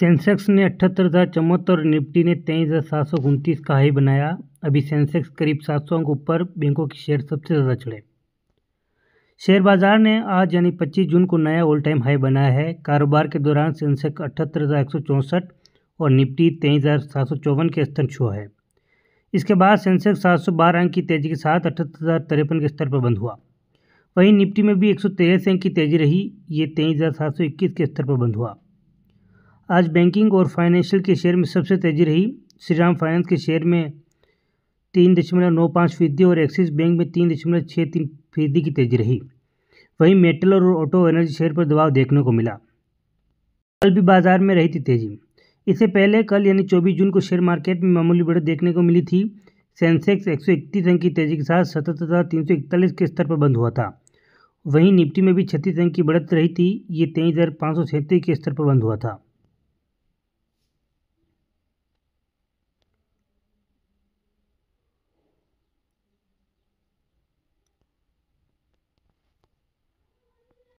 Sensex ने अठहत्तर हज़ार चौहत्तर और निफ्टी ने तेईस हज़ार सात सौ उनतीस का हाई बनाया अभी सेंसेक्स करीब सात सौ अंक ऊपर बैंकों के शेयर सबसे ज़्यादा चढ़े शेयर बाजार ने आज यानी पच्चीस जून को नया ऑल टाइम हाई बनाया है कारोबार के दौरान सेंसेक्स अठहत्तर हज़ार एक सौ चौंसठ और निफ्टी तेईस हज़ार सात सौ चौवन के स्तर छुआ है इसके बाद सेंसेक्स सात सौ बारह अंक की तेज़ी के साथ अठहत्तर हज़ार तिरपन के स्तर पर बंद हुआ वहीं निफ्टी में भी एक सौ तेरह अंक की तेज़ी रही ये तेईस हज़ार सात सौ इक्कीस के स्तर पर बंद हुआ आज बैंकिंग और फाइनेंशियल के शेयर में सबसे तेजी रही श्रीराम फाइनेंस के शेयर में तीन दशमलव नौ पाँच फीसदी और एक्सिस बैंक में तीन दशमलव छः तीन फीसदी की तेजी रही वहीं मेटल और ऑटो एनर्जी शेयर पर दबाव देखने को मिला कल भी बाजार में रही थी तेजी इससे पहले कल यानी चौबीस जून को शेयर मार्केट में मामूली बढ़त देखने को मिली थी सेंसेक्स एक सौ इकतीस अंक की तेजी के साथ सतहत्तर हज़ार तीन सौ इकतालीस के स्तर पर बंद हुआ था वहीं निफ्टी में भी छत्तीस अंक की बढ़त रही थी ये तेईस हज़ार पाँच सौ के स्तर पर बंद हुआ था